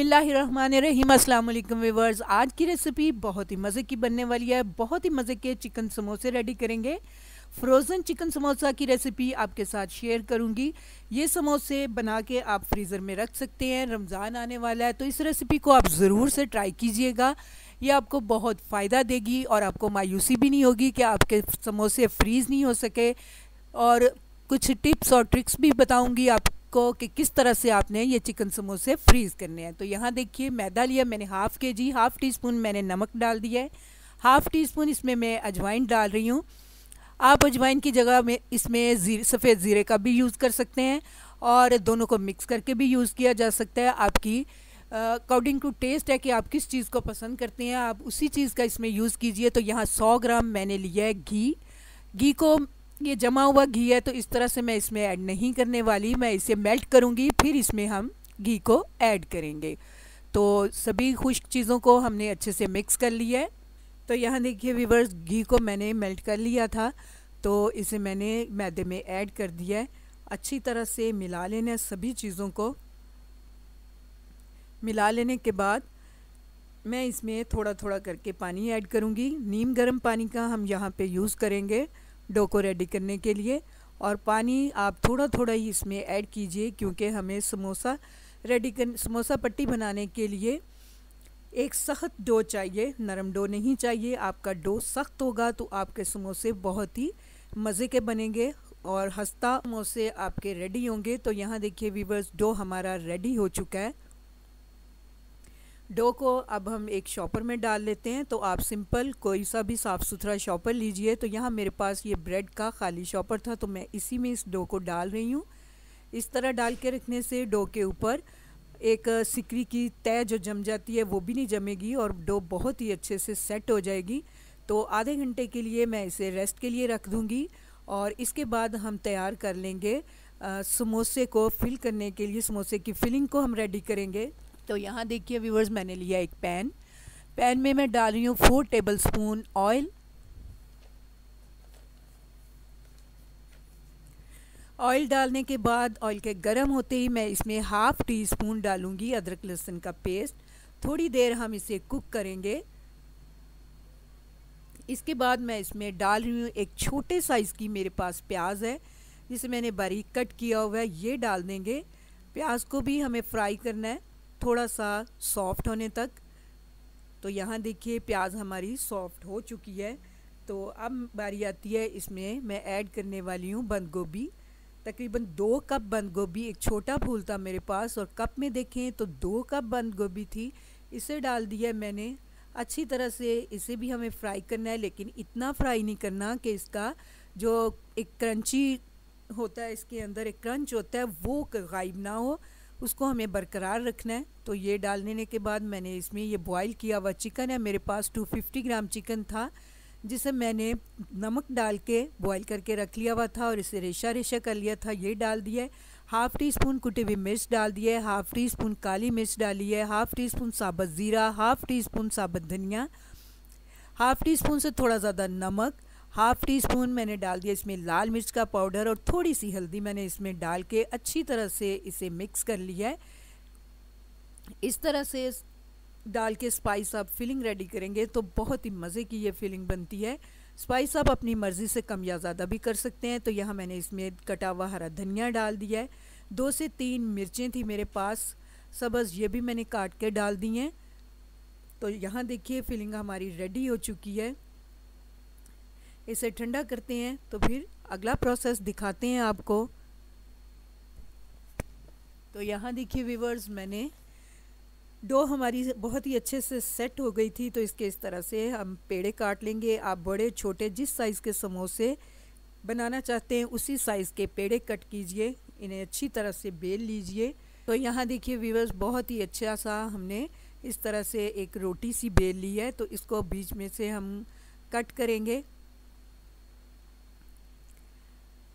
अस्सलाम वालेकुम व्यूवर्स आज की रेसिपी बहुत ही मज़े की बनने वाली है बहुत ही मज़े के चिकन समोसे रेडी करेंगे फ्रोज़न चिकन समोसा की रेसिपी आपके साथ शेयर करूंगी ये समोसे बना के आप फ्रीज़र में रख सकते हैं रमज़ान आने वाला है तो इस रेसिपी को आप ज़रूर से ट्राई कीजिएगा ये आपको बहुत फ़ायदा देगी और आपको मायूसी भी नहीं होगी कि आपके समोसे फ्रीज़ नहीं हो सके और कुछ टिप्स और ट्रिक्स भी बताऊँगी आप को कि किस तरह से आपने ये चिकन समोसे फ्रीज़ करने हैं तो यहाँ देखिए मैदा लिया मैंने हाफ़ के जी हाफ़ टी स्पून मैंने नमक डाल दिया है हाफ़ टी स्पून इसमें मैं अजवाइन डाल रही हूँ आप अजवाइन की जगह में इसमें जीर, सफ़ेद ज़ीरे का भी यूज़ कर सकते हैं और दोनों को मिक्स करके भी यूज़ किया जा सकता है आपकी अकॉर्डिंग टू टेस्ट है कि आप किस चीज़ को पसंद करते हैं आप उसी चीज़ का इसमें यूज़ कीजिए तो यहाँ सौ ग्राम मैंने लिया है घी घी को ये जमा हुआ घी है तो इस तरह से मैं इसमें ऐड नहीं करने वाली मैं इसे मेल्ट करूँगी फिर इसमें हम घी को ऐड करेंगे तो सभी खुश्क चीज़ों को हमने अच्छे से मिक्स कर लिया है तो यहाँ देखिए व्यूवर्स घी को मैंने मेल्ट कर लिया था तो इसे मैंने मैदे में ऐड कर दिया है अच्छी तरह से मिला लेना सभी चीज़ों को मिला लेने के बाद मैं इसमें थोड़ा थोड़ा करके पानी ऐड करूँगी नीम गर्म पानी का हम यहाँ पे यूज़ करेंगे डो को रेडी करने के लिए और पानी आप थोड़ा थोड़ा ही इसमें ऐड कीजिए क्योंकि हमें समोसा रेडी कर समोसा पट्टी बनाने के लिए एक सख्त डो चाहिए नरम डो नहीं चाहिए आपका डो सख्त होगा तो आपके समोसे बहुत ही मज़े के बनेंगे और हस्ता समोसे आपके रेडी होंगे तो यहाँ देखिए वीवर्स डो हमारा रेडी हो चुका है डो को अब हम एक शॉपर में डाल लेते हैं तो आप सिंपल कोई सा भी साफ़ सुथरा शॉपर लीजिए तो यहाँ मेरे पास ये ब्रेड का खाली शॉपर था तो मैं इसी में इस डो को डाल रही हूँ इस तरह डाल के रखने से डो के ऊपर एक सिकरी की तय जो जम जाती है वो भी नहीं जमेगी और डो बहुत ही अच्छे से सेट हो जाएगी तो आधे घंटे के लिए मैं इसे रेस्ट के लिए रख दूँगी और इसके बाद हम तैयार कर लेंगे समोसे को फिल करने के लिए समोसे की फिलिंग को हम रेडी करेंगे तो यहाँ देखिए व्यूवर्स मैंने लिया एक पैन पैन में मैं डाल रही हूँ four tablespoon oil oil डालने के बाद ऑयल के गर्म होते ही मैं इसमें हाफ़ टी स्पून डालूँगी अदरक लहसुन का पेस्ट थोड़ी देर हम इसे कुक करेंगे इसके बाद मैं इसमें डाल रही हूँ एक छोटे साइज़ की मेरे पास प्याज है जिसे मैंने बारीक कट किया हुआ है ये डाल देंगे प्याज को भी हमें फ्राई करना है थोड़ा सा सॉफ्ट होने तक तो यहाँ देखिए प्याज हमारी सॉफ्ट हो चुकी है तो अब बारी आती है इसमें मैं ऐड करने वाली हूँ बंद गोभी तकरीबन दो कप बंद गोभी एक छोटा फूल था मेरे पास और कप में देखें तो दो कप बंद गोभी थी इसे डाल दिया मैंने अच्छी तरह से इसे भी हमें फ्राई करना है लेकिन इतना फ्राई नहीं करना कि इसका जो एक क्रंची होता है इसके अंदर एक क्रंच होता है वो गायब ना हो उसको हमें बरकरार रखना है तो ये डाल देने के बाद मैंने इसमें ये बॉईल किया हुआ चिकन है मेरे पास 250 ग्राम चिकन था जिसे मैंने नमक डाल के बॉईल करके रख लिया हुआ था और इसे रेशा रेशा कर लिया था ये डाल दिया है हाफ़ टी स्पून कुटी हुई मिर्च डाल दिए है हाफ़ टी स्पून काली मिर्च डाली है हाफ़ टी स्पून साबत ज़ीरा हाफ़ टी स्पून साबत धनिया हाफ़ टी स्पून से थोड़ा ज़्यादा नमक हाफ़ टी स्पून मैंने डाल दिया इसमें लाल मिर्च का पाउडर और थोड़ी सी हल्दी मैंने इसमें डाल के अच्छी तरह से इसे मिक्स कर लिया है इस तरह से डाल के स्पाइस आप फिलिंग रेडी करेंगे तो बहुत ही मज़े की ये फिलिंग बनती है स्पाइस आप अपनी मर्ज़ी से कम या ज़्यादा भी कर सकते हैं तो यहाँ मैंने इसमें कटा हुआ हरा धनिया डाल दिया है दो से तीन मिर्चें थी मेरे पास सबस ये भी मैंने काट के डाल दी हैं तो यहाँ देखिए फिलिंग हमारी रेडी हो चुकी है इसे ठंडा करते हैं तो फिर अगला प्रोसेस दिखाते हैं आपको तो यहाँ देखिए व्यूवर्स मैंने डो हमारी बहुत ही अच्छे से सेट हो गई थी तो इसके इस तरह से हम पेड़े काट लेंगे आप बड़े छोटे जिस साइज़ के समोसे बनाना चाहते हैं उसी साइज़ के पेड़े कट कीजिए इन्हें अच्छी तरह से बेल लीजिए तो यहाँ देखिए व्यूवर्स बहुत ही अच्छा सा हमने इस तरह से एक रोटी सी बेल ली है तो इसको बीच में से हम कट करेंगे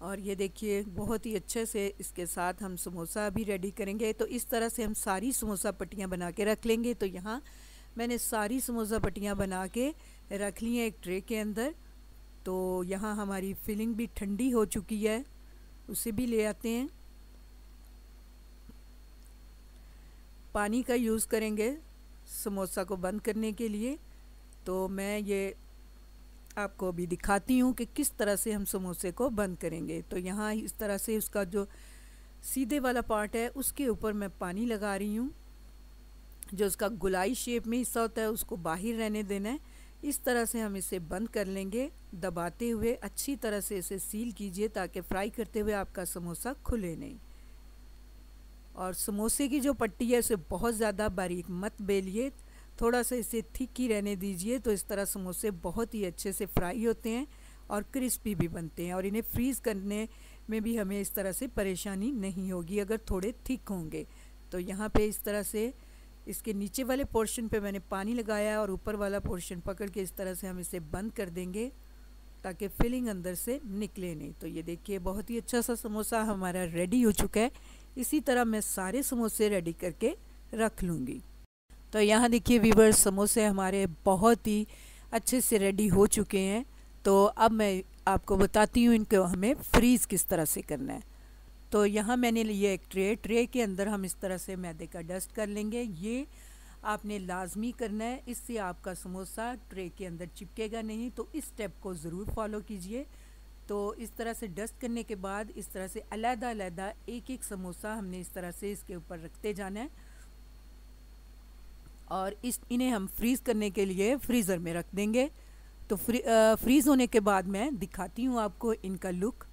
और ये देखिए बहुत ही अच्छे से इसके साथ हम समोसा भी रेडी करेंगे तो इस तरह से हम सारी समोसा पट्टियाँ बना के रख लेंगे तो यहाँ मैंने सारी समोसा पट्टियाँ बना के रख ली हैं एक ट्रे के अंदर तो यहाँ हमारी फिलिंग भी ठंडी हो चुकी है उसे भी ले आते हैं पानी का यूज़ करेंगे समोसा को बंद करने के लिए तो मैं ये आपको अभी दिखाती हूँ कि किस तरह से हम समोसे को बंद करेंगे तो यहाँ इस तरह से उसका जो सीधे वाला पार्ट है उसके ऊपर मैं पानी लगा रही हूँ जो उसका गुलाई शेप में हिस्सा होता है उसको बाहर रहने देना है इस तरह से हम इसे बंद कर लेंगे दबाते हुए अच्छी तरह से इसे सील कीजिए ताकि फ्राई करते हुए आपका समोसा खुले नहीं और समोसे की जो पट्टी है उसे बहुत ज़्यादा बारीक मत बेलिए थोड़ा सा इसे थिक ही रहने दीजिए तो इस तरह समोसे बहुत ही अच्छे से फ्राई होते हैं और क्रिस्पी भी बनते हैं और इन्हें फ्रीज़ करने में भी हमें इस तरह से परेशानी नहीं होगी अगर थोड़े थिक होंगे तो यहाँ पे इस तरह से इसके नीचे वाले पोर्शन पे मैंने पानी लगाया और ऊपर वाला पोर्शन पकड़ के इस तरह से हम इसे बंद कर देंगे ताकि फिलिंग अंदर से निकले नहीं तो ये देखिए बहुत ही अच्छा सा समोसा हमारा रेडी हो चुका है इसी तरह मैं सारे समोसे रेडी करके रख लूँगी तो यहाँ देखिए वीवर समोसे हमारे बहुत ही अच्छे से रेडी हो चुके हैं तो अब मैं आपको बताती हूँ इनको हमें फ्रीज़ किस तरह से करना है तो यहाँ मैंने लिया एक ट्रे ट्रे के अंदर हम इस तरह से मैदे का डस्ट कर लेंगे ये आपने लाजमी करना है इससे आपका समोसा ट्रे के अंदर चिपकेगा नहीं तो इस स्टेप को ज़रूर फॉलो कीजिए तो इस तरह से डस्ट करने के बाद इस तरह से अलहदा अलहदा एक एक समोसा हमने इस तरह से इसके ऊपर रखते जाना है और इस इन्हें हम फ्रीज़ करने के लिए फ्रीज़र में रख देंगे तो फ्री आ, फ्रीज़ होने के बाद मैं दिखाती हूँ आपको इनका लुक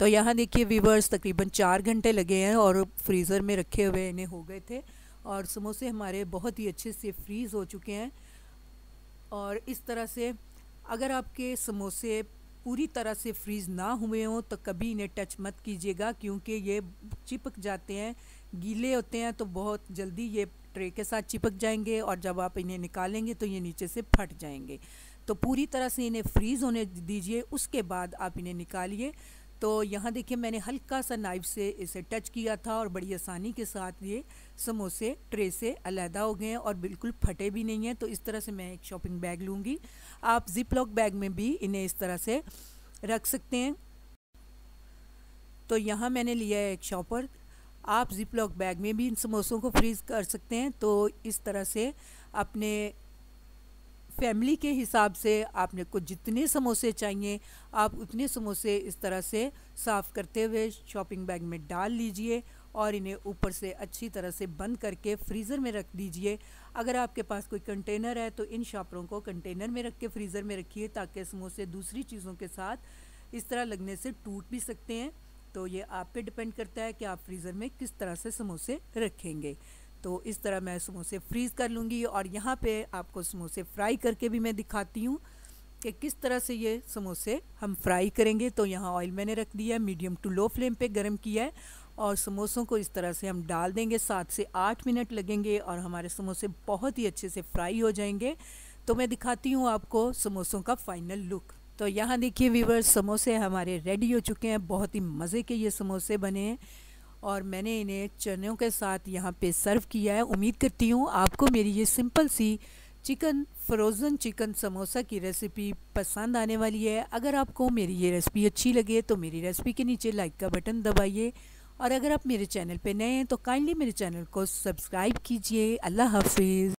तो यहाँ देखिए वीवर्स तकरीबन चार घंटे लगे हैं और फ्रीज़र में रखे हुए इन्हें हो गए थे और समोसे हमारे बहुत ही अच्छे से फ्रीज़ हो चुके हैं और इस तरह से अगर आपके समोसे पूरी तरह से फ्रीज़ ना हुए हों तो कभी इन्हें टच मत कीजिएगा क्योंकि ये चिपक जाते हैं गीले होते हैं तो बहुत जल्दी ये ट्रे के साथ चिपक जाएंगे और जब आप इन्हें निकालेंगे तो ये नीचे से फट जाएंगे तो पूरी तरह से इन्हें फ्रीज़ होने दीजिए उसके बाद आप इन्हें निकालिए तो यहाँ देखिए मैंने हल्का सा नाइफ से इसे टच किया था और बड़ी आसानी के साथ ये समोसे ट्रे से अलहदा हो गए हैं और बिल्कुल फटे भी नहीं हैं तो इस तरह से मैं एक शॉपिंग बैग लूँगी आप जिप लॉक बैग में भी इन्हें इस तरह से रख सकते हैं तो यहाँ मैंने लिया है एक शॉपर आप जिपलॉक बैग में भी इन समोसों को फ्रीज़ कर सकते हैं तो इस तरह से अपने फैमिली के हिसाब से आपने को जितने समोसे चाहिए आप उतने समोसे इस तरह से साफ़ करते हुए शॉपिंग बैग में डाल लीजिए और इन्हें ऊपर से अच्छी तरह से बंद करके फ्रीज़र में रख दीजिए अगर आपके पास कोई कंटेनर है तो इन शॉपरों को कंटेनर में रख के फ्रीज़र में रखिए ताकि समोसे दूसरी चीज़ों के साथ इस तरह लगने से टूट भी सकते हैं तो ये आप पे डिपेंड करता है कि आप फ्रीज़र में किस तरह से समोसे रखेंगे तो इस तरह मैं समोसे फ्रीज़ कर लूँगी और यहाँ पे आपको समोसे फ्राई करके भी मैं दिखाती हूँ कि किस तरह से ये समोसे हम फ्राई करेंगे तो यहाँ ऑयल मैंने रख दिया है मीडियम टू लो फ्लेम पे गर्म किया है और समोसों को इस तरह से हम डाल देंगे सात से आठ मिनट लगेंगे और हमारे समोसे बहुत ही अच्छे से फ्राई हो जाएंगे तो मैं दिखाती हूँ आपको समोसों का फाइनल लुक तो यहाँ देखिए वीवर्स समोसे हमारे रेडी हो चुके हैं बहुत ही मज़े के ये समोसे बने हैं और मैंने इन्हें चनों के साथ यहाँ पे सर्व किया है उम्मीद करती हूँ आपको मेरी ये सिंपल सी चिकन फ्रोज़न चिकन समोसा की रेसिपी पसंद आने वाली है अगर आपको मेरी ये रेसिपी अच्छी लगे तो मेरी रेसिपी के नीचे लाइक का बटन दबाइए और अगर आप मेरे चैनल पे नए हैं तो काइंडली मेरे चैनल को सब्सक्राइब कीजिए अल्लाह हाफिज़